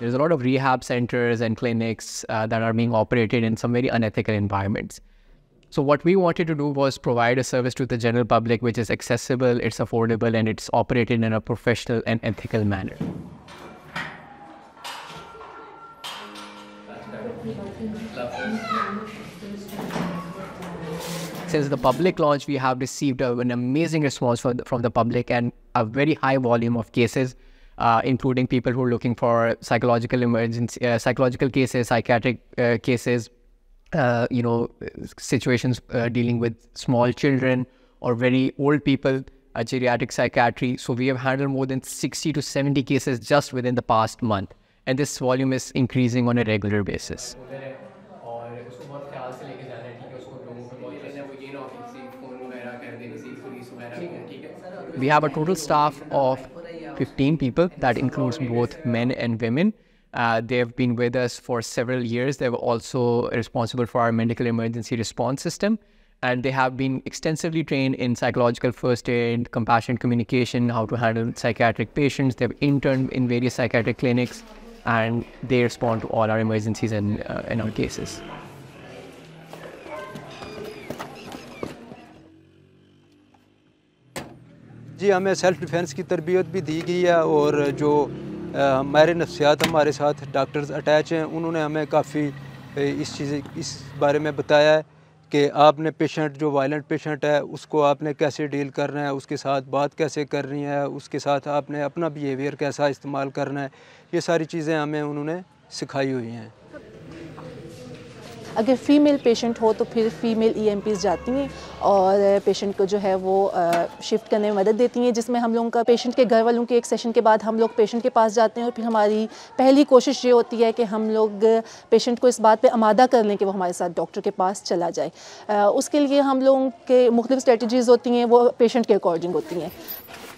There's a lot of rehab centers and clinics uh, that are being operated in some very unethical environments. So what we wanted to do was provide a service to the general public which is accessible, it's affordable, and it's operated in a professional and ethical manner. Since the public launch, we have received an amazing response the, from the public and a very high volume of cases uh, including people who are looking for psychological emergency, uh, psychological cases, psychiatric uh, cases, uh, you know, situations uh, dealing with small children or very old people, geriatric psychiatry. So we have handled more than 60 to 70 cases just within the past month. And this volume is increasing on a regular basis. We have a total staff of 15 people. That includes both men and women. Uh, they have been with us for several years. They were also responsible for our medical emergency response system. And they have been extensively trained in psychological first aid, compassionate communication, how to handle psychiatric patients. They've interned in various psychiatric clinics and they respond to all our emergencies and, uh, and our cases. जी हमें self defence की तरबियत भी दी गई है और जो हमारे नफ्सियात हमारे साथ डॉक्टर्स अटैच हैं उन्होंने हमें काफ़ी इस चीज़ इस बारे में बताया है कि आपने पेशेंट जो वायलेंट पेशेंट है उसको आपने कैसे डील करना है उसके साथ बात कैसे करनी है उसके साथ आपने अपना बिहेवियर कैसा इस्तेमाल करना है ये सारी चीज़ें हमें उन्होंने सिखाई हुई हैं अगर फीमेल पेशेंट हो तो फिर फीमेल ई e जाती हैं और पेशेंट को जो है वो शिफ्ट करने में मदद देती हैं जिसमें हम लोगों का पेशेंट के घर वालों के एक सेशन के बाद हम लोग पेशेंट के पास जाते हैं और फिर हमारी पहली कोशिश ये होती है कि हम लोग पेशेंट को इस बात पर आमादा कर लें कि वो हमारे साथ डॉक्टर के पास चला जाए उसके लिए हम लोगों के मुख्तु स्ट्रेटजीज़ होती हैं वो पेशेंट के अकॉर्डिंग होती हैं